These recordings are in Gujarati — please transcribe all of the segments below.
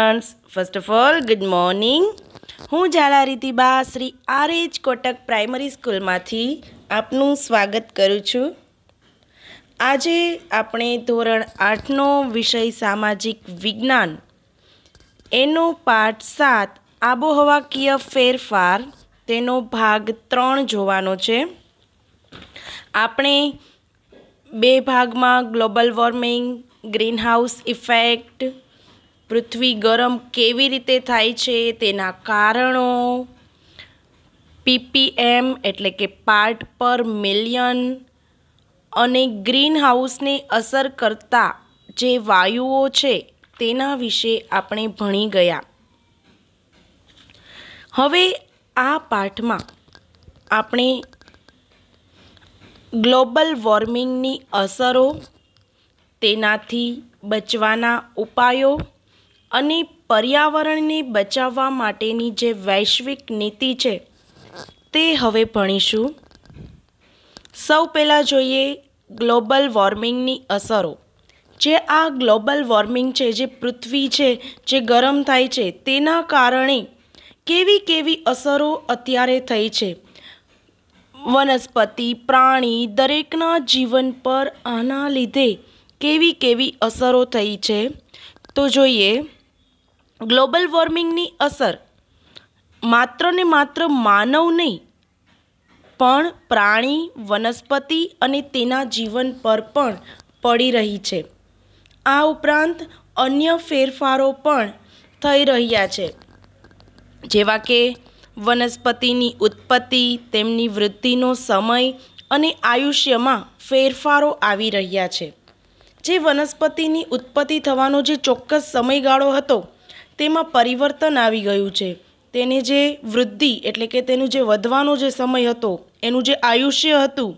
friends first of all good morning હું Zala Shri R H Kotak primary સ્કૂલમાંથી આપનું સ્વાગત કરું છું આજે આપણે ધોરણ આઠનો વિષય સામાજિક વિજ્ઞાન એનો પાઠ સાત આબોહવાકીય ફેરફાર તેનો ભાગ ત્રણ જોવાનો છે આપણે બે ભાગમાં ગ્લોબલ વોર્મિંગ ગ્રીનહાઉસ ઇફેક્ટ પૃથ્વી ગરમ કેવી રીતે થાય છે તેના કારણો પીપીએમ એટલે કે પાર્ટ પર મિલિયન અને ગ્રીન હાઉસને અસર કરતા જે વાયુઓ છે તેના વિશે આપણે ભણી ગયા હવે આ પાઠમાં આપણે ગ્લોબલ વોર્મિંગની અસરો તેનાથી બચવાના ઉપાયો અને પર્યાવરણને બચાવવા માટેની જે વૈશ્વિક નીતિ છે તે હવે ભણીશું સૌ પહેલાં જોઈએ ગ્લોબલ વોર્મિંગની અસરો જે આ ગ્લોબલ વોર્મિંગ છે જે પૃથ્વી છે જે ગરમ થાય છે તેના કારણે કેવી કેવી અસરો અત્યારે થઈ છે વનસ્પતિ પ્રાણી દરેકના જીવન પર આના લીધે કેવી કેવી અસરો થઈ છે તો જોઈએ ગ્લોબલ વોર્મિંગની અસર માત્ર ને માત્ર માનવ નહીં પણ પ્રાણી વનસ્પતિ અને તેના જીવન પર પણ પડી રહી છે આ ઉપરાંત અન્ય ફેરફારો પણ થઈ રહ્યા છે જેવા કે વનસ્પતિની ઉત્પત્તિ તેમની વૃદ્ધિનો સમય અને આયુષ્યમાં ફેરફારો આવી રહ્યા છે જે વનસ્પતિની ઉત્પત્તિ થવાનો જે ચોક્કસ સમયગાળો હતો તેમાં પરિવર્તન આવી ગયું છે તેને જે વૃદ્ધિ એટલે કે તેનું જે વધવાનો જે સમય હતો એનું જે આયુષ્ય હતું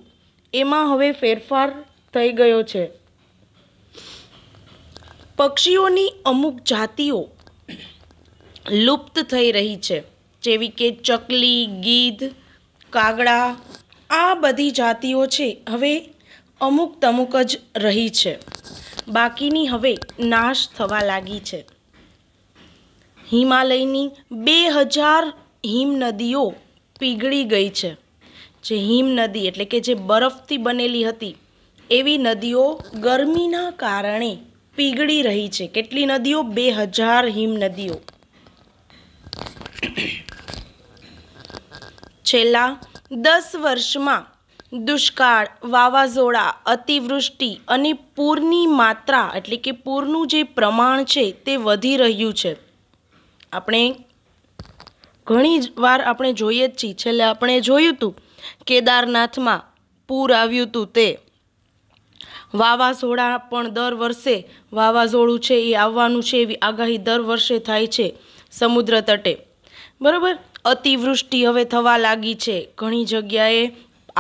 એમાં હવે ફેરફાર થઈ ગયો છે પક્ષીઓની અમુક જાતિઓ લુપ્ત થઈ રહી છે જેવી કે ચકલી ગીધ કાગડા આ બધી જાતિઓ છે હવે અમુક તમુક જ રહી છે બાકીની હવે નાશ થવા લાગી છે હિમાલયની બે હજાર હિમનદીઓ પીગળી ગઈ છે જે હિમનદી એટલે કે જે બરફથી બનેલી હતી એવી નદીઓ ગરમીના કારણે પીગળી રહી છે કેટલી નદીઓ બે હજાર હિમનદીઓ છેલ્લા દસ વર્ષમાં દુષ્કાળ વાવાઝોડા અતિવૃષ્ટિ અને પૂરની માત્રા એટલે કે પૂરનું જે પ્રમાણ છે તે વધી રહ્યું છે આપણે ઘણી વાર આપણે જોઈએ જ છીએ છેલ્લે આપણે જોયું હતું કેદારનાથમાં પૂર આવ્યું હતું તે વાવાઝોડા પણ દર વર્ષે વાવાઝોડું છે એ આવવાનું છે એવી આગાહી દર વર્ષે થાય છે સમુદ્ર તટે બરાબર અતિવૃષ્ટિ હવે થવા લાગી છે ઘણી જગ્યાએ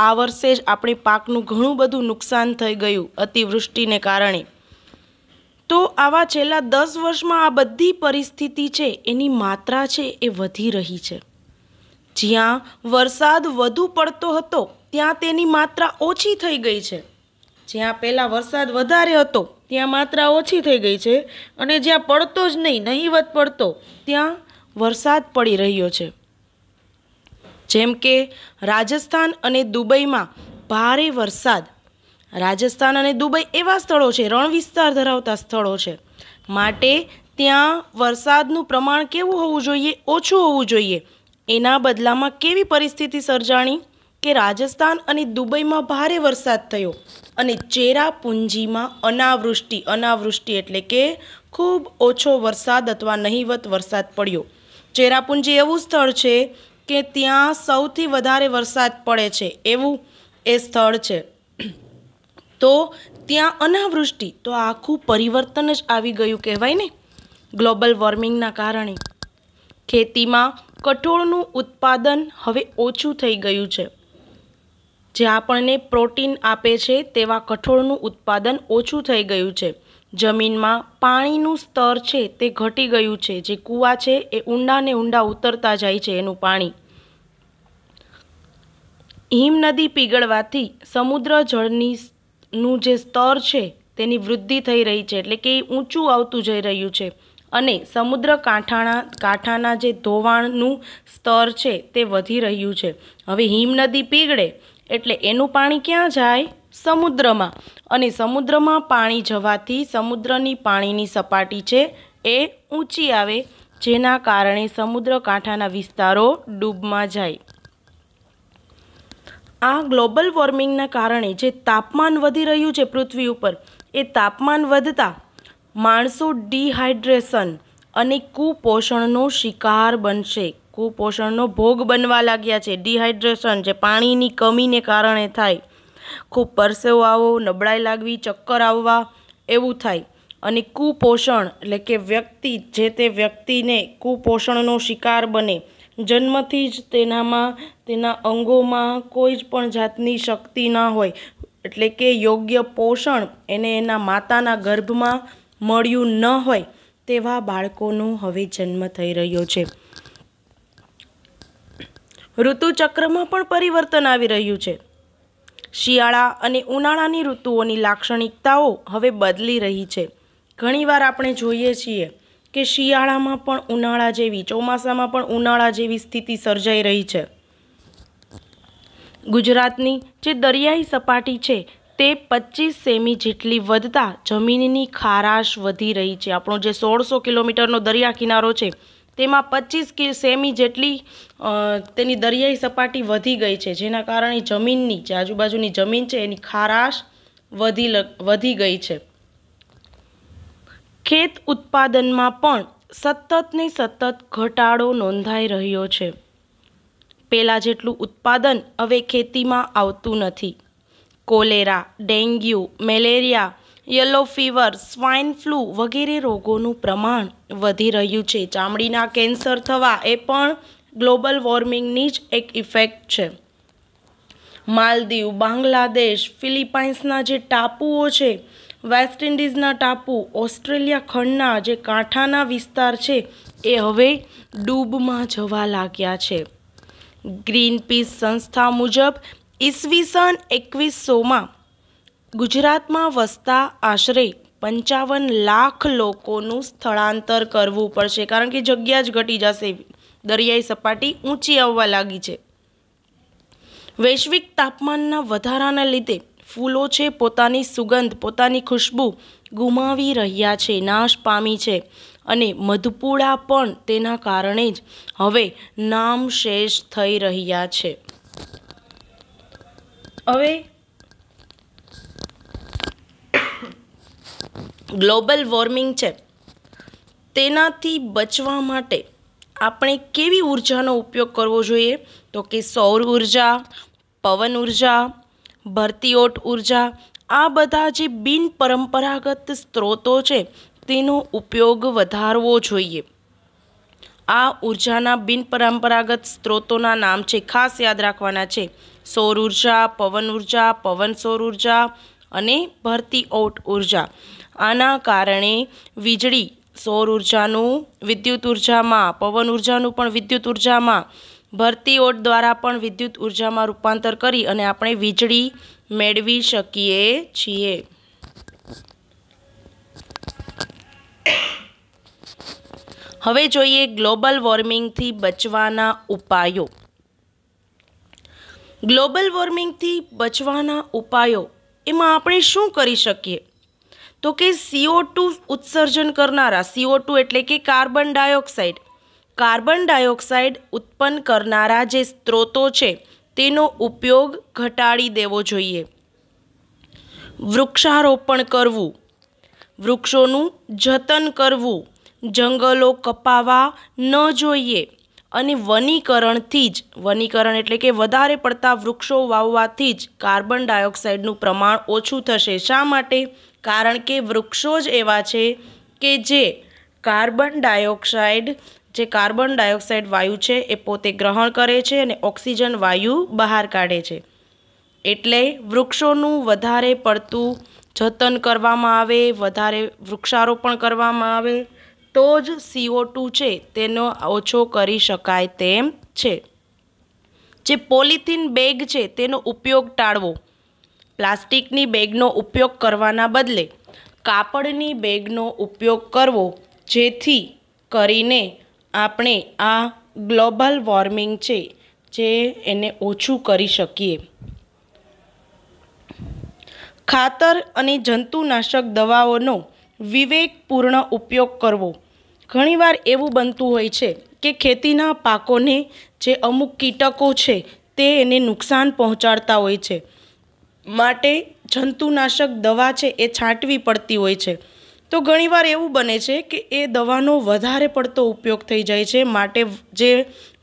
આ વર્ષે જ આપણે પાકનું ઘણું બધું નુકસાન થઈ ગયું અતિવૃષ્ટિને કારણે તો આવા છેલ્લા દસ વર્ષમાં આ બધી પરિસ્થિતિ છે એની માત્રા છે એ વધી રહી છે જ્યાં વરસાદ વધુ પડતો હતો ત્યાં તેની માત્રા ઓછી થઈ ગઈ છે જ્યાં પહેલાં વરસાદ વધારે હતો ત્યાં માત્રા ઓછી થઈ ગઈ છે અને જ્યાં પડતો જ નહીં નહીવત પડતો ત્યાં વરસાદ પડી રહ્યો છે જેમ કે રાજસ્થાન અને દુબઈમાં ભારે વરસાદ રાજસ્થાન અને દુબઈ એવા સ્થળો છે રણ વિસ્તાર ધરાવતા સ્થળો છે માટે ત્યાં વરસાદનું પ્રમાણ કેવું હોવું જોઈએ ઓછું હોવું જોઈએ એના બદલામાં કેવી પરિસ્થિતિ સર્જાણી કે રાજસ્થાન અને દુબઈમાં ભારે વરસાદ થયો અને ચેરાપુંજીમાં અનાવૃષ્ટિ અનાવૃષ્ટિ એટલે કે ખૂબ ઓછો વરસાદ અથવા નહીવત વરસાદ પડ્યો ચેરાપુંજી એવું સ્થળ છે કે ત્યાં સૌથી વધારે વરસાદ પડે છે એવું એ સ્થળ છે તો ત્યાં અનાવૃષ્ટિ તો આખું પરિવર્તન જ આવી ગયું કહેવાય ને ગ્લોબલ વોર્મિંગના કારણે ખેતીમાં કઠોળનું ઉત્પાદન હવે ઓછું થઈ ગયું છે જે આપણને પ્રોટીન આપે છે તેવા કઠોળનું ઉત્પાદન ઓછું થઈ ગયું છે જમીનમાં પાણીનું સ્તર છે તે ઘટી ગયું છે જે કૂવા છે એ ઊંડા ને ઊંડા ઉતરતા જાય છે એનું પાણી હિમનદી પીગળવાથી સમુદ્ર જળની નું જે સ્તર છે તેની વૃદ્ધિ થઈ રહી છે એટલે કે એ ઊંચું આવતું જઈ રહ્યું છે અને સમુદ્ર કાંઠાના કાંઠાના જે ધોવાણનું સ્તર છે તે વધી રહ્યું છે હવે હિમનદી પીગળે એટલે એનું પાણી ક્યાં જાય સમુદ્રમાં અને સમુદ્રમાં પાણી જવાથી સમુદ્રની પાણીની સપાટી છે એ ઊંચી આવે જેના કારણે સમુદ્ર કાંઠાના વિસ્તારો ડૂબમાં જાય આ ગ્લોબલ વોર્મિંગના કારણે જે તાપમાન વધી રહ્યું છે પૃથ્વી ઉપર એ તાપમાન વધતા માણસો ડિહાઇડ્રેશન અને કુપોષણનો શિકાર બનશે કુપોષણનો ભોગ બનવા લાગ્યા છે ડિહાઇડ્રેશન જે પાણીની કમીને કારણે થાય ખૂબ પરસેવો આવો નબળાઈ લાગવી ચક્કર આવવા એવું થાય અને કુપોષણ એટલે કે વ્યક્તિ જે તે વ્યક્તિને કુપોષણનો શિકાર બને જન્મથી જ તેનામાં તેના અંગોમાં કોઈ જ પણ જાતની શક્તિ ના હોય એટલે કે યોગ્ય પોષણ એને એના માતાના ગર્ભમાં મળ્યું ન હોય તેવા બાળકોનો હવે જન્મ થઈ રહ્યો છે ઋતુચક્રમાં પણ પરિવર્તન આવી રહ્યું છે શિયાળા અને ઉનાળાની ઋતુઓની લાક્ષણિકતાઓ હવે બદલી રહી છે ઘણીવાર આપણે જોઈએ છીએ કે શિયાળામાં પણ ઉનાળા જેવી ચોમાસામાં પણ ઉનાળા જેવી સ્થિતિ સર્જાઈ રહી છે ગુજરાતની જે દરિયાઈ સપાટી છે તે પચીસ સેમી જેટલી વધતા જમીનની ખારાશ વધી રહી છે આપણો જે સોળસો કિલોમીટરનો દરિયા કિનારો છે તેમાં પચીસ સેમી જેટલી તેની દરિયાઈ સપાટી વધી ગઈ છે જેના કારણે જમીનની જે આજુબાજુની જમીન છે એની ખારાશ વધી વધી ગઈ છે ખેત ઉત્પાદનમાં પણ સતતની સતત ઘટાડો નોંધાઈ રહ્યો છે પહેલાં જેટલું ઉત્પાદન હવે ખેતીમાં આવતું નથી cholera dengue malaria yellow fever swine flu વગેરે રોગોનું પ્રમાણ વધી રહ્યું છે ચામડીના કેન્સર થવા એ પણ ગ્લોબલ વોર્મિંગની જ એક ઇફેક્ટ છે માલદીવ બાંગ્લાદેશ ફિલિપાઇન્સના જે ટાપુઓ છે વેસ્ટ ઇન્ડિઝના ટાપુ ઓસ્ટ્રેલિયા ખંડના જે કાંઠાના વિસ્તાર છે એ હવે ડૂબમાં જવા લાગ્યા છે ગ્રીન પીસ સંસ્થા મુજબ ઈસવીસન એકવીસોમાં ગુજરાતમાં વસતા આશરે પંચાવન લાખ લોકોનું સ્થળાંતર કરવું પડશે કારણ કે જગ્યા જ ઘટી જશે દરિયાઈ સપાટી ઊંચી આવવા લાગી છે વૈશ્વિક તાપમાનના વધારાના લીધે ફૂલો છે પોતાની સુગંધ પોતાની ખુશ્બુ ગુમાવી રહ્યા છે નાશ પામી છે અને મધપુડા પણ તેના કારણે જ હવે નામ શેષ થઈ રહ્યા છે હવે ગ્લોબલ વોર્મિંગ છે તેનાથી બચવા માટે આપણે કેવી ઉર્જાનો ઉપયોગ કરવો જોઈએ તો કે સૌર ઉર્જા પવન ઉર્જા ભરતીઓટ ઉર્જા આ બધા જે બિનપરંપરાગત સ્ત્રોતો છે તેનો ઉપયોગ વધારવો જોઈએ આ ઉર્જાના બિનપરંપરાગત સ્ત્રોતોના નામ છે ખાસ યાદ રાખવાના છે સૌર ઉર્જા પવન ઉર્જા પવન સૌર ઉર્જા અને ભરતી ઓટ ઉર્જા આના કારણે વીજળી સૌર ઉર્જાનું વિદ્યુત ઉર્જામાં પવન ઉર્જાનું પણ વિદ્યુત ઉર્જામાં ભરતીઓટ દ્વારા પણ વિદ્યુત ઉર્જામાં રૂપાંતર કરી અને આપણે વીજળી મેળવી શકીએ છીએ હવે જોઈએ ગ્લોબલ વોર્મિંગથી બચવાના ઉપાયો ગ્લોબલ વોર્મિંગથી બચવાના ઉપાયો એમાં આપણે શું કરી શકીએ તો કે સીઓ ટુ ઉત્સર્જન કરનારા સીઓ ટુ એટલે કે કાર્બન ડાયોક્સાઇડ કાર્બન ડાયોક્સાઇડ ઉત્પન્ન કરનારા જે સ્ત્રોતો છે તેનો ઉપયોગ ઘટાડી દેવો જોઈએ વૃક્ષારોપણ કરવું વૃક્ષોનું જતન કરવું જંગલો કપાવા ન જોઈએ અને વનીકરણથી જ વનીકરણ એટલે કે વધારે પડતા વૃક્ષો વાવવાથી જ કાર્બન ડાયોક્સાઇડનું પ્રમાણ ઓછું થશે શા માટે કારણ કે વૃક્ષો જ એવા છે કે જે કાર્બન ડાયોક્સાઇડ જે કાર્બન ડાયોક્સાઇડ વાયુ છે એ પોતે ગ્રહણ કરે છે અને ઓક્સિજન વાયુ બહાર કાઢે છે એટલે વૃક્ષોનું વધારે પડતું જતન કરવામાં આવે વધારે વૃક્ષારોપણ કરવામાં આવે તો જ સીઓ ટુ છે તેનો ઓછો કરી શકાય તેમ છે જે પોલિથીન બેગ છે તેનો ઉપયોગ ટાળવો પ્લાસ્ટિકની બેગનો ઉપયોગ કરવાના બદલે કાપડની બેગનો ઉપયોગ કરવો જેથી કરીને આપણે આ ગ્લોબલ વોર્મિંગ છે જે એને ઓછું કરી શકીએ ખાતર અને જંતુનાશક દવાઓનો વિવેકપૂર્ણ ઉપયોગ કરવો ઘણીવાર એવું બનતું હોય છે કે ખેતીના પાકોને જે અમુક કીટકો છે તે એને નુકસાન પહોંચાડતા હોય છે માટે જંતુનાશક દવા છે એ છાંટવી પડતી હોય છે તો ઘણીવાર એવું બને છે કે એ દવાનો વધારે પડતો ઉપયોગ થઈ જાય છે માટે જે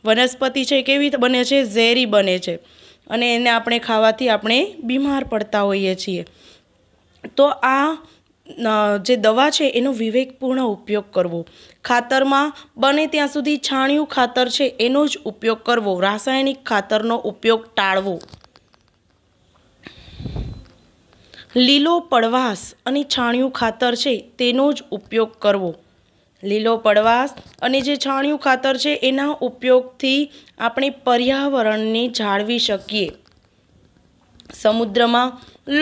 વનસ્પતિ છે કેવી બને છે ઝેરી બને છે અને એને આપણે ખાવાથી આપણે બીમાર પડતા હોઈએ છીએ તો આ જે દવા છે એનો વિવેકપૂર્ણ ઉપયોગ કરવો ખાતરમાં બને ત્યાં સુધી છાણિયું ખાતર છે એનો જ ઉપયોગ કરવો રાસાયણિક ખાતરનો ઉપયોગ ટાળવો લીલો પડવાસ અને છાણિયું ખાતર છે તેનો જ ઉપયોગ કરવો લીલો પડવાસ અને જે છાણિયું ખાતર છે એના ઉપયોગથી આપણે પર્યાવરણને જાળવી શકીએ સમુદ્રમાં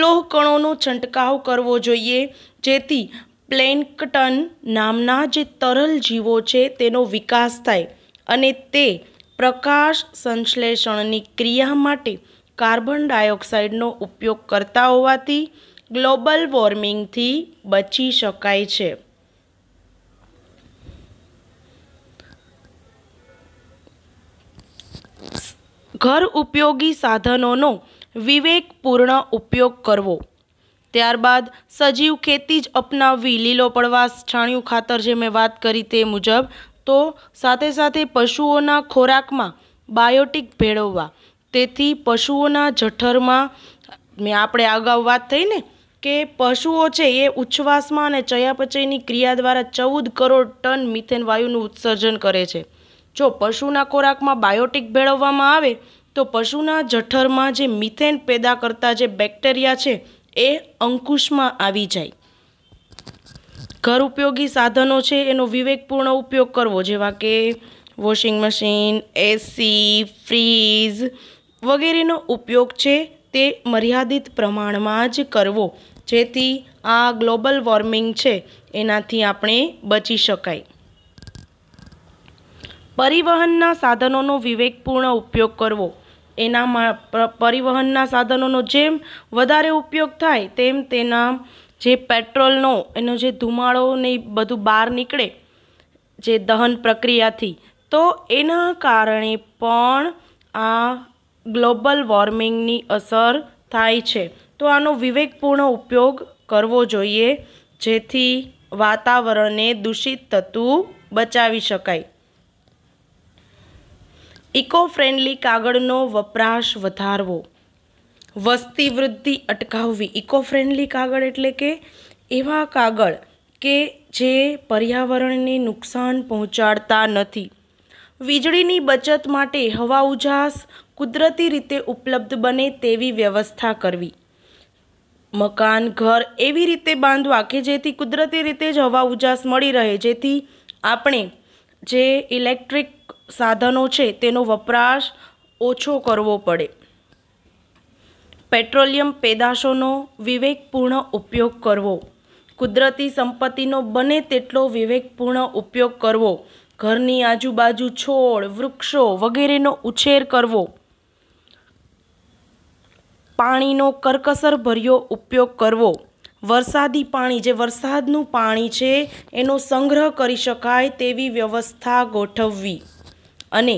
લોહકણોનો છંટકાવ કરવો જોઈએ જેથી પ્લેન્કટન નામના જે તરલ જીવો છે તેનો વિકાસ થાય અને તે પ્રકાશ સંશ્લેષણની ક્રિયા માટે કાર્બન ડાયોક્સાઇડનો ઉપયોગ કરતા હોવાથી ગ્લોબલ વોર્મિંગથી બચી શકાય છે ઘર ઉપયોગી સાધનોનો વિવેકપૂર્ણ ઉપયોગ કરવો ત્યારબાદ સજીવ ખેતી જ અપનાવવી લીલો પડવાસ છાણિયું ખાતર જે મેં વાત કરી તે મુજબ તો સાથે સાથે પશુઓના ખોરાકમાં બાયોટિક ભેળવવા તેથી પશુઓના જઠરમાં મેં આપણે અગાઉ વાત થઈ ને કે પશુઓ છે એ ઉચ્છવાસમાં અને ચયાપચયની ક્રિયા દ્વારા ચૌદ કરોડ ટન મિથેન વાયુનું ઉત્સર્જન કરે છે જો પશુના ખોરાકમાં બાયોટિક ભેળવવામાં આવે તો પશુના જઠરમાં જે મિથેન પેદા કરતા જે બેક્ટેરિયા છે એ અંકુશમાં આવી જાય ઘર ઉપયોગી સાધનો છે એનો વિવેકપૂર્ણ ઉપયોગ કરવો જેવા કે વોશિંગ મશીન એસી ફ્રીજ વગેરેનો ઉપયોગ છે તે મર્યાદિત પ્રમાણમાં જ કરવો જેથી આ ગ્લોબલ વોર્મિંગ છે એનાથી આપણે બચી શકાય પરિવહનના સાધનોનો વિવેકપૂર્ણ ઉપયોગ કરવો એનામાં પરિવહનના સાધનોનો જેમ વધારે ઉપયોગ થાય તેમ તેના જે પેટ્રોલનો એનો જે ધુમાડો ને બધું બહાર નીકળે જે દહન પ્રક્રિયાથી તો એના કારણે પણ આ ગ્લોબલ વોર્મિંગની અસર થાય છે તો આનો વિવેકપૂર્ણ ઉપયોગ કરવો જોઈએ જેથી વાતાવરણને દૂષિત થતું બચાવી શકાય ઇકો ફ્રેન્ડલી કાગળનો વપરાશ વધારવો વસ્તી વૃદ્ધિ અટકાવવી ઇકો ફ્રેન્ડલી કાગળ એટલે કે એવા કાગળ કે જે પર્યાવરણને નુકસાન પહોંચાડતા નથી વીજળીની બચત માટે હવા ઉજાસ કુદરતી રીતે ઉપલબ્ધ બને તેવી વ્યવસ્થા કરવી મકાન ઘર એવી રીતે બાંધવા કે જેથી કુદરતી રીતે જ હવા ઉજાસ મળી રહે જેથી આપણે જે ઇલેક્ટ્રિક સાધનો છે તેનો વપરાશ ઓછો કરવો પડે પેટ્રોલિયમ પેદાશોનો વિવેકપૂર્ણ ઉપયોગ કરવો કુદરતી સંપત્તિનો બને તેટલો વિવેકપૂર્ણ ઉપયોગ કરવો ઘરની આજુબાજુ છોડ વૃક્ષો વગેરેનો ઉછેર કરવો પાણીનો કરકસર ભર્યો ઉપયોગ કરવો વરસાદી પાણી જે વરસાદનું પાણી છે એનો સંગ્રહ કરી શકાય તેવી વ્યવસ્થા ગોઠવવી અને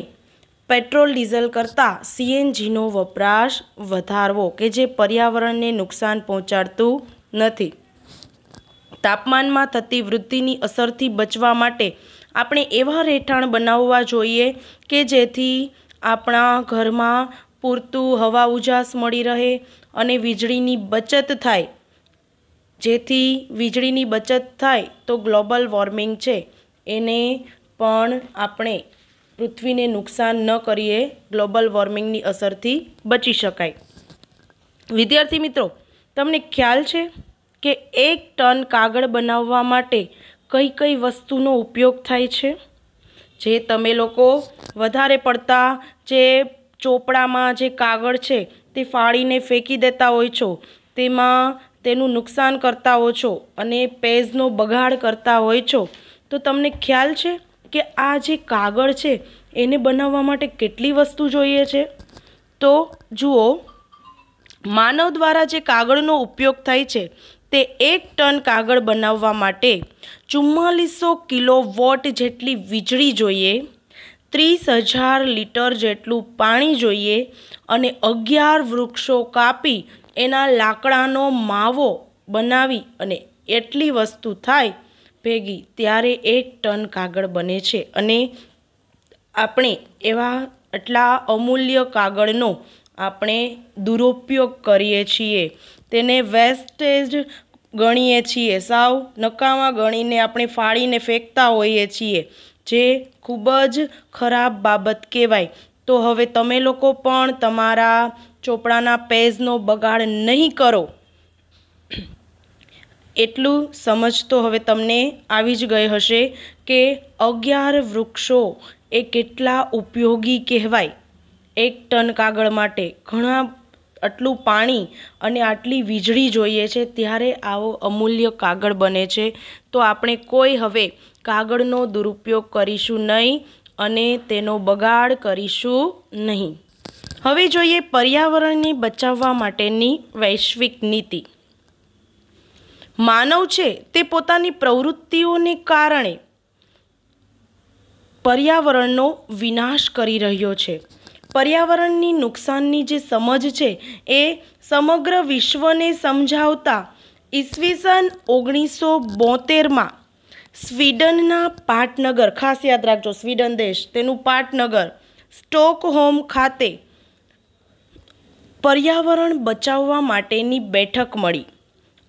પેટ્રોલ ડીઝલ કરતાં સીએનજીનો વપરાશ વધારવો કે જે પર્યાવરણને નુકસાન પહોંચાડતું નથી તાપમાનમાં થતી વૃદ્ધિની અસરથી બચવા માટે આપણે એવા રહેઠાણ બનાવવા જોઈએ કે જેથી આપણા ઘરમાં પૂરતું હવા ઉજાસ મળી રહે અને વીજળીની બચત થાય જેથી વીજળીની બચત થાય તો ગ્લોબલ વોર્મિંગ છે એને પણ આપણે પૃથ્વીને નુકસાન ન કરીએ ગ્લોબલ વોર્મિંગની અસરથી બચી શકાય વિદ્યાર્થી મિત્રો તમને ખ્યાલ છે કે એક ટન કાગળ બનાવવા માટે કઈ કઈ વસ્તુનો ઉપયોગ થાય છે જે તમે લોકો વધારે પડતા જે ચોપડામાં જે કાગળ છે તે ફાળીને ફેંકી દેતા હોય છો તેમાં તેનું નુકસાન કરતા હો છો અને પેજનો બગાડ કરતા હોય છો તો તમને ખ્યાલ છે કે આ જે કાગળ છે એને બનાવવા માટે કેટલી વસ્તુ જોઈએ છે તો જુઓ માનવ દ્વારા જે કાગળનો ઉપયોગ થાય છે તે એક ટન કાગળ બનાવવા માટે ચુમ્માલીસો કિલો વોટ જેટલી વીજળી જોઈએ ત્રીસ હજાર લીટર જેટલું પાણી જોઈએ અને અગિયાર વૃક્ષો કાપી એના લાકડાનો માવો બનાવી અને એટલી વસ્તુ થાય ભેગી ત્યારે એક ટન કાગળ બને છે અને આપણે એવા આટલા અમૂલ્ય કાગળનો આપણે દુરુપયોગ કરીએ છીએ તેને વેસ્ટેજ ગણીએ છીએ સાવ નકામા ગણીને આપણે ફાળીને ફેંકતા હોઈએ છીએ જે ખૂબ જ ખરાબ બાબત કહેવાય તો હવે તમે લોકો પણ તમારા ચોપડાના પેજનો બગાડ નહીં કરો એટલું સમજ તો હવે તમને આવી જ ગઈ હશે કે અગિયાર વૃક્ષો એ કેટલા ઉપયોગી કહેવાય એક ટન કાગળ માટે ઘણા આટલું પાણી અને આટલી વીજળી જોઈએ છે ત્યારે આવો અમૂલ્ય કાગળ બને છે તો આપણે કોઈ હવે કાગળનો દુરુપયોગ કરીશું નહીં અને તેનો બગાડ કરીશું નહીં હવે જોઈએ પર્યાવરણને બચાવવા માટેની વૈશ્વિક નીતિ માનવ છે તે પોતાની પ્રવૃત્તિઓને કારણે પર્યાવરણનો વિનાશ કરી રહ્યો છે પર્યાવરણની નુકસાનની જે સમજ છે એ સમગ્ર વિશ્વને સમજાવતા ઈસવીસન ઓગણીસો બોતેરમાં સ્વીડનના પાટનગર ખાસ યાદ રાખજો સ્વીડન દેશ તેનું પાટનગર સ્ટોકહોમ ખાતે પર્યાવરણ બચાવવા માટેની બેઠક મળી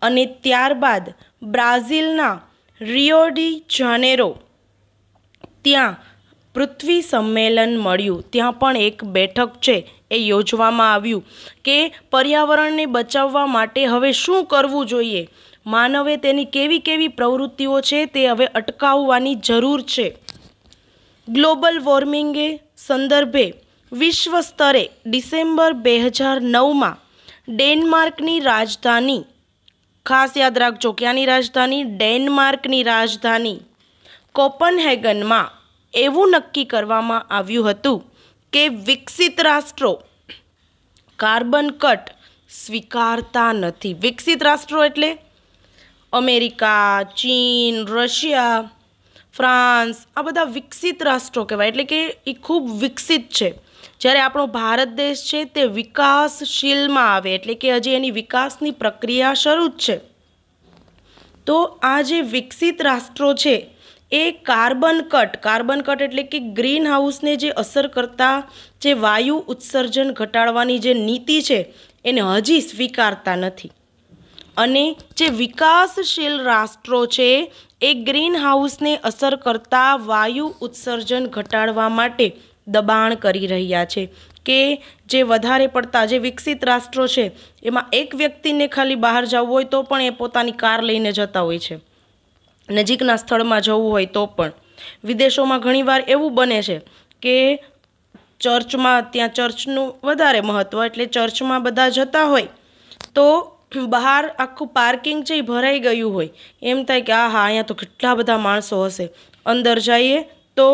અને ત્યારબાદ બ્રાઝિલના રિયોડી જાનેરો ત્યાં પૃથ્વી સંમેલન મળ્યું ત્યાં પણ એક બેઠક છે એ યોજવામાં આવ્યું કે પર્યાવરણને બચાવવા માટે હવે શું કરવું જોઈએ માનવે તેની કેવી કેવી પ્રવૃત્તિઓ છે તે હવે અટકાવવાની જરૂર છે ગ્લોબલ વોર્મિંગે સંદર્ભે વિશ્વ સ્તરે ડિસેમ્બર બે હજાર નવમાં ડેનમાર્કની રાજધાની ખાસ યાદ રાખજો ક્યાંની રાજધાની ડેનમાર્કની રાજધાની કોપનહેગનમાં એવું નક્કી કરવામાં આવ્યું હતું કે વિકસિત રાષ્ટ્રો કાર્બન કટ સ્વીકારતા નથી વિકસિત રાષ્ટ્રો એટલે અમેરિકા ચીન રશિયા ફ્રાન્સ આ બધા વિકસિત રાષ્ટ્રો કહેવાય એટલે કે એ ખૂબ વિકસિત છે જ્યારે આપણો ભારત દેશ છે તે વિકાસશીલમાં આવે એટલે કે હજી એની વિકાસની પ્રક્રિયા શરૂ જ છે તો આ જે વિકસિત રાષ્ટ્રો છે એ કાર્બન કટ કાર્બન કટ એટલે કે ગ્રીન હાઉસને જે અસર કરતા જે વાયુ ઉત્સર્જન ઘટાડવાની જે નીતિ છે એને હજી સ્વીકારતા નથી અને જે વિકાસશીલ રાષ્ટ્રો છે એ ગ્રીનહાઉસને અસર કરતા વાયુ ઉત્સર્જન ઘટાડવા માટે દબાણ કરી રહ્યા છે કે જે વધારે પડતા જે વિકસિત રાષ્ટ્રો છે એમાં એક વ્યક્તિને ખાલી બહાર જવું હોય તો પણ એ પોતાની કાર લઈને જતા હોય છે નજીકના સ્થળમાં જવું હોય તો પણ વિદેશોમાં ઘણીવાર એવું બને છે કે ચર્ચમાં ત્યાં ચર્ચનું વધારે મહત્ત્વ એટલે ચર્ચમાં બધા જતા હોય તો બહાર આખું પાર્કિંગ છે એ ભરાઈ ગયું હોય એમ થાય કે આ હા અહીંયા તો કેટલા બધા માણસો હશે અંદર જઈએ તો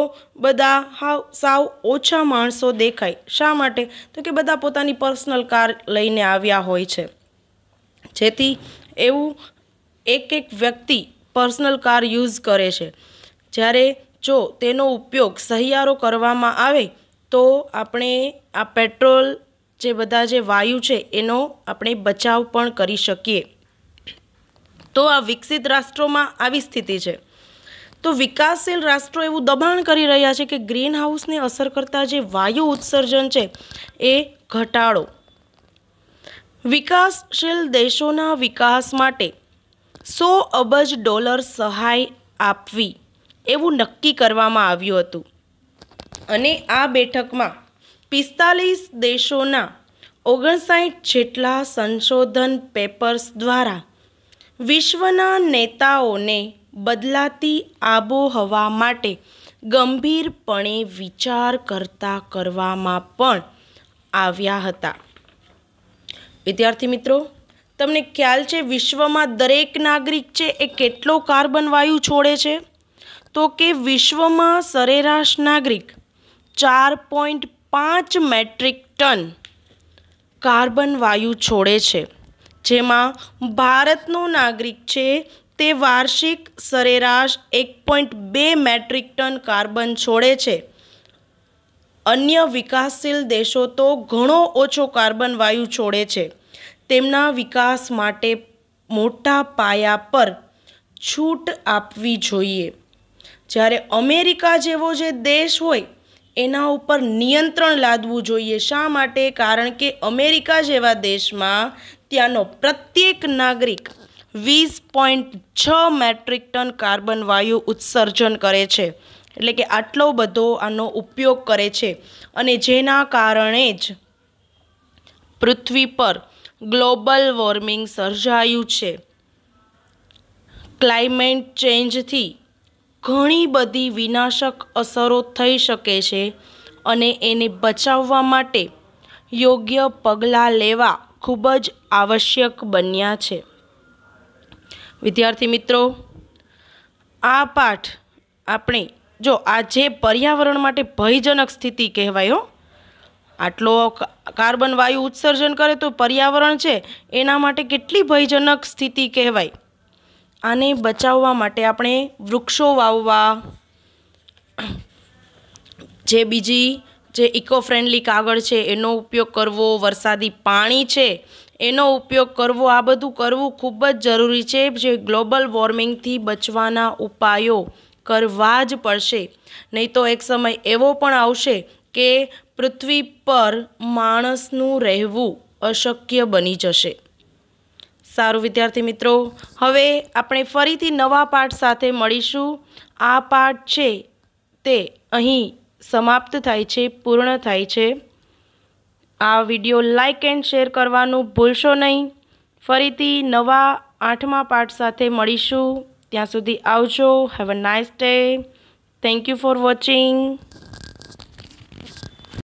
બધા હાવ સાવ ઓછા માણસો દેખાય શા માટે તો કે બધા પોતાની પર્સનલ કાર લઈને આવ્યા હોય છે જેથી એવું એક એક વ્યક્તિ પર્સનલ કાર યુઝ કરે છે જ્યારે જો તેનો ઉપયોગ સહિયારો કરવામાં આવે તો આપણે આ પેટ્રોલ જે બધા જે વાયુ છે એનો આપણે બચાવ પણ કરી શકીએ તો આ વિકસિત રાષ્ટ્રોમાં આવી સ્થિતિ છે તો વિકાસશીલ રાષ્ટ્રો એવું દબાણ કરી રહ્યા છે કે ગ્રીન હાઉસને અસર કરતા જે વાયુ ઉત્સર્જન છે એ ઘટાડો વિકાસશીલ દેશોના વિકાસ માટે સો અબજ ડોલર સહાય આપવી એવું નક્કી કરવામાં આવ્યું હતું અને આ બેઠકમાં પિસ્તાલીસ દેશોના ઓગણસાઠ જેટલા સંશોધન પેપર્સ દ્વારા વિશ્વના નેતાઓને બદલાતી આબોહવા માટે ગંભીરપણે વિચાર કરતા કરવામાં પણ આવ્યા હતા વિદ્યાર્થી મિત્રો તમને ખ્યાલ છે વિશ્વમાં દરેક નાગરિક છે એ કેટલો કાર્બન વાયુ છોડે છે તો કે વિશ્વમાં સરેરાશ નાગરિક ચાર પોઈન્ટ પાંચ મેટ્રિક ટન કાર્બન વાયુ છોડે છે જેમાં ભારતનો નાગરિક છે તે વાર્ષિક સરેરાશ એક પોઈન્ટ બે મેટ્રિક ટન કાર્બન છોડે છે અન્ય વિકાસશીલ દેશો તો ઘણો ઓછો કાર્બન વાયુ છોડે છે તેમના વિકાસ માટે મોટા પાયા પર છૂટ આપવી જોઈએ જ્યારે અમેરિકા જેવો જે દેશ હોય એના ઉપર નિયંત્રણ લાદવું જોઈએ શા માટે કારણ કે અમેરિકા જેવા દેશમાં ત્યાંનો પ્રત્યેક નાગરિક વીસ પોઈન્ટ છ મેટ્રિક ટન કાર્બન વાયુ ઉત્સર્જન કરે છે એટલે કે આટલો બધો આનો ઉપયોગ કરે છે અને જેના કારણે જ પૃથ્વી પર ગ્લોબલ વોર્મિંગ સર્જાયું છે ક્લાઇમેટ ચેન્જથી ઘણી બધી વિનાશક અસરો થઈ શકે છે અને એને બચાવવા માટે યોગ્ય પગલાં લેવા ખૂબ જ આવશ્યક બન્યા છે વિદ્યાર્થી મિત્રો આ પાઠ આપણે જો આજે પર્યાવરણ માટે ભયજનક સ્થિતિ કહેવાય હો આટલો કાર્બન વાયુ ઉત્સર્જન કરે તો પર્યાવરણ છે એના માટે કેટલી ભયજનક સ્થિતિ કહેવાય આને બચાવવા માટે આપણે વૃક્ષો વાવવા જે બીજી જે ઇકો ફ્રેન્ડલી કાગળ છે એનો ઉપયોગ કરવો વરસાદી પાણી છે એનો ઉપયોગ કરવો આ બધું કરવું ખૂબ જ જરૂરી છે જે ગ્લોબલ વોર્મિંગથી બચવાના ઉપાયો કરવા જ પડશે નહીં તો એક સમય એવો પણ આવશે કે પૃથ્વી પર માણસનું રહેવું અશક્ય બની જશે સારું વિદ્યાર્થી મિત્રો હવે આપણે ફરીથી નવા પાઠ સાથે મળીશું આ પાઠ છે તે અહીં સમાપ્ત થાય છે પૂર્ણ થાય છે આ વિડીયો લાઇક એન્ડ શેર કરવાનું ભૂલશો નહીં ફરીથી નવા આઠમા પાઠ સાથે મળીશું ત્યાં સુધી આવજો have a nice day thank you for watching